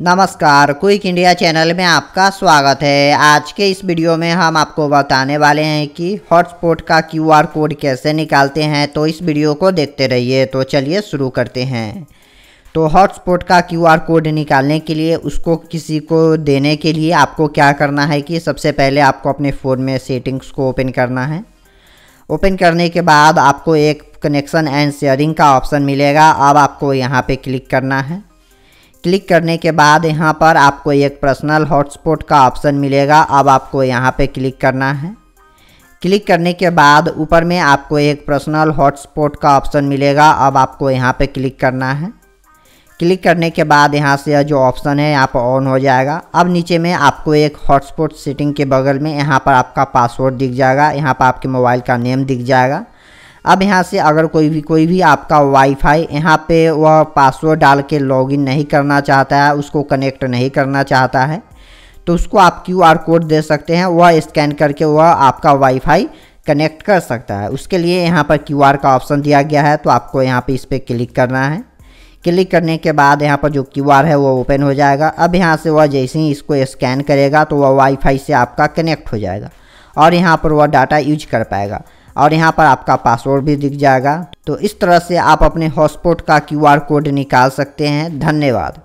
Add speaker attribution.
Speaker 1: नमस्कार quick India channel में आपका स्वागत है आज के इस वीडियो में हम आपको बताने वाले हैं कि हॉटस्पॉट का क्यूआर कोड कैसे निकालते हैं तो इस वीडियो को देखते रहिए तो चलिए शुरू करते हैं तो हॉटस्पॉट का क्यूआर कोड निकालने के लिए उसको किसी को देने के लिए आपको क्या करना है कि सबसे पहले आपको अपने फ़ोन में सेटिंग्स को ओपन करना है ओपन करने के बाद आपको एक कनेक्शन एंड शेयरिंग का ऑप्शन मिलेगा अब आपको यहाँ पर क्लिक करना है क्लिक करने के बाद यहाँ पर आपको एक पर्सनल हॉटस्पॉट का ऑप्शन मिलेगा अब आपको यहाँ पे क्लिक करना है क्लिक करने के बाद ऊपर में आपको एक पर्सनल हॉटस्पॉट का ऑप्शन मिलेगा अब आपको यहाँ पे क्लिक करना है क्लिक करने के बाद यहाँ से जो ऑप्शन है यहाँ पर ऑन हो जाएगा अब नीचे में आपको एक हॉटस्पॉट सेटिंग के बगल में यहाँ पर आपका पासवर्ड दिख जाएगा यहाँ पर आपके मोबाइल का नेम दिख जाएगा अब यहाँ से अगर कोई भी कोई भी आपका वाईफाई यहाँ पे वह पासवर्ड डाल के लॉग नहीं करना चाहता है उसको कनेक्ट नहीं करना चाहता है तो उसको आप क्यू आर कोड दे सकते हैं वह स्कैन करके वह आपका वाईफाई कनेक्ट कर सकता है उसके लिए यहाँ पर क्यू आर का ऑप्शन दिया गया है तो आपको यहाँ पे इस पर क्लिक करना है क्लिक करने के बाद यहाँ पर जो क्यू आर है वो ओपन हो जाएगा अब यहाँ से वह जैसे ही इसको स्कैन करेगा तो वह वाईफाई से आपका कनेक्ट हो जाएगा और यहाँ पर वह डाटा यूज कर पाएगा और यहाँ पर आपका पासवर्ड भी दिख जाएगा तो इस तरह से आप अपने हॉटस्पॉट का क्यूआर कोड निकाल सकते हैं धन्यवाद